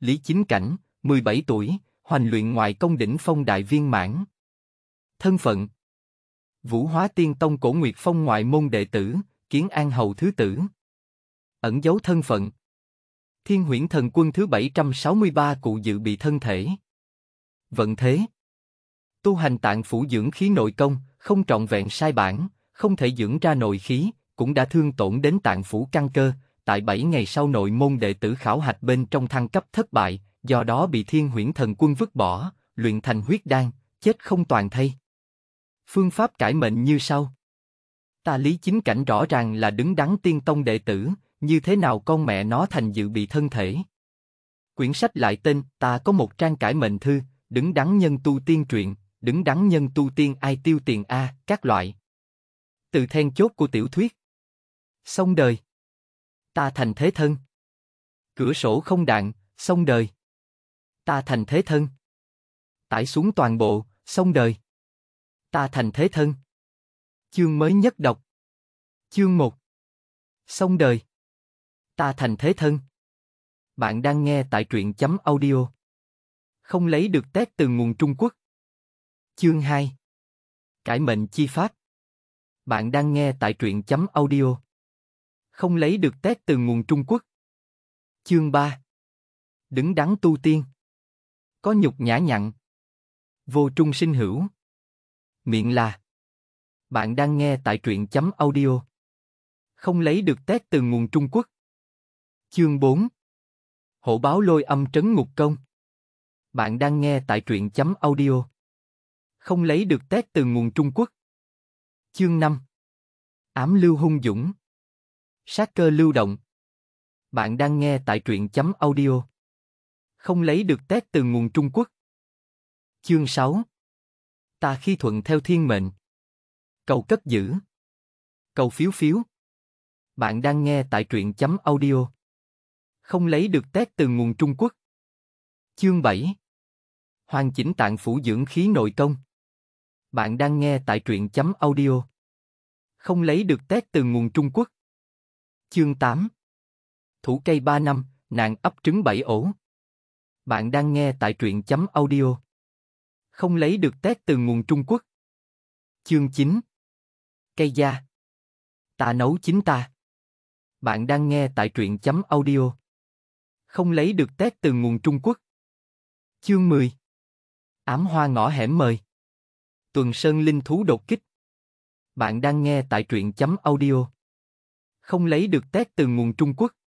Lý Chính Cảnh, 17 tuổi, hoành luyện ngoại công đỉnh phong đại viên mãn. Thân phận Vũ Hóa Tiên Tông Cổ Nguyệt Phong ngoại môn đệ tử, Kiến An Hầu Thứ Tử. Ẩn dấu thân phận Thiên Huyễn thần quân thứ 763 cụ dự bị thân thể. Vận thế Tu hành tạng phủ dưỡng khí nội công, không trọn vẹn sai bản, không thể dưỡng ra nội khí, cũng đã thương tổn đến tạng phủ căn cơ, tại 7 ngày sau nội môn đệ tử khảo hạch bên trong thăng cấp thất bại, do đó bị thiên huyễn thần quân vứt bỏ, luyện thành huyết đan, chết không toàn thây. Phương pháp cải mệnh như sau. Ta lý chính cảnh rõ ràng là đứng đắn tiên tông đệ tử, như thế nào con mẹ nó thành dự bị thân thể. Quyển sách lại tên, ta có một trang cải mệnh thư, đứng đắn nhân tu tiên truyện, đứng đắn nhân tu tiên ai tiêu tiền A, các loại. Từ then chốt của tiểu thuyết. Xong đời. Ta thành thế thân. Cửa sổ không đạn, xong đời. Ta thành thế thân. Tải xuống toàn bộ, xong đời. Ta thành thế thân. Chương mới nhất đọc. Chương 1. Xong đời. Ta thành thế thân. Bạn đang nghe tại truyện chấm audio. Không lấy được test từ nguồn Trung Quốc. Chương 2. Cải mệnh chi pháp. Bạn đang nghe tại truyện chấm audio không lấy được tét từ nguồn Trung Quốc. Chương 3 Đứng đắn tu tiên Có nhục nhã nhặn Vô trung sinh hữu Miệng là Bạn đang nghe tại truyện chấm audio Không lấy được tét từ nguồn Trung Quốc Chương 4 hổ báo lôi âm trấn ngục công Bạn đang nghe tại truyện chấm audio Không lấy được tét từ nguồn Trung Quốc Chương 5 Ám lưu hung dũng Sát cơ lưu động. Bạn đang nghe tại truyện chấm audio. Không lấy được tét từ nguồn Trung Quốc. Chương 6 Ta khi thuận theo thiên mệnh. Cầu cất giữ. Cầu phiếu phiếu. Bạn đang nghe tại truyện chấm audio. Không lấy được tét từ nguồn Trung Quốc. Chương 7 Hoàn chỉnh tạng phủ dưỡng khí nội công. Bạn đang nghe tại truyện chấm audio. Không lấy được tét từ nguồn Trung Quốc. Chương 8 Thủ cây 3 năm, nàng ấp trứng 7 ổ. Bạn đang nghe tại truyện chấm audio. Không lấy được tét từ nguồn Trung Quốc. Chương 9 Cây da Ta nấu chính ta. Bạn đang nghe tại truyện chấm audio. Không lấy được tét từ nguồn Trung Quốc. Chương 10 Ám hoa ngõ hẻm mời. Tuần Sơn Linh Thú đột kích. Bạn đang nghe tại truyện chấm audio không lấy được test từ nguồn Trung Quốc.